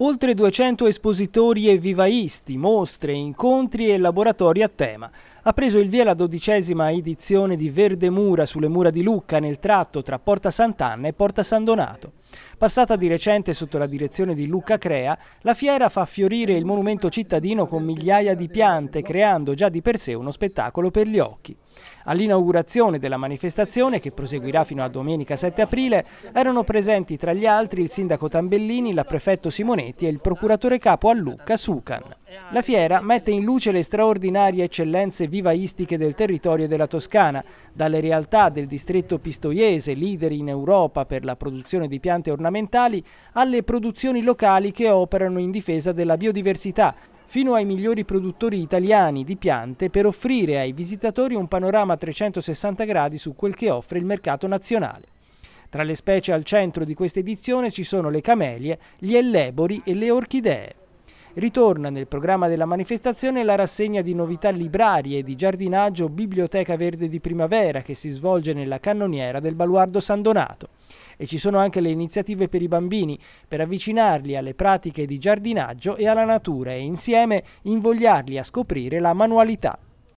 oltre 200 espositori e vivaisti, mostre, incontri e laboratori a tema. Ha preso il via la dodicesima edizione di Verde Mura sulle mura di Lucca nel tratto tra Porta Sant'Anna e Porta San Donato. Passata di recente sotto la direzione di Luca Crea, la fiera fa fiorire il monumento cittadino con migliaia di piante, creando già di per sé uno spettacolo per gli occhi. All'inaugurazione della manifestazione, che proseguirà fino a domenica 7 aprile, erano presenti tra gli altri il sindaco Tambellini, la prefetto Simonetti e il procuratore capo a Lucca Sucan. La fiera mette in luce le straordinarie eccellenze vivaistiche del territorio della Toscana, dalle realtà del distretto pistoiese, leader in Europa per la produzione di piante ornamentali, alle produzioni locali che operano in difesa della biodiversità, fino ai migliori produttori italiani di piante per offrire ai visitatori un panorama a 360 gradi su quel che offre il mercato nazionale. Tra le specie al centro di questa edizione ci sono le camelie, gli ellebori e le orchidee. Ritorna nel programma della manifestazione la rassegna di novità librarie di giardinaggio Biblioteca Verde di Primavera che si svolge nella cannoniera del baluardo San Donato. E ci sono anche le iniziative per i bambini, per avvicinarli alle pratiche di giardinaggio e alla natura e insieme invogliarli a scoprire la manualità.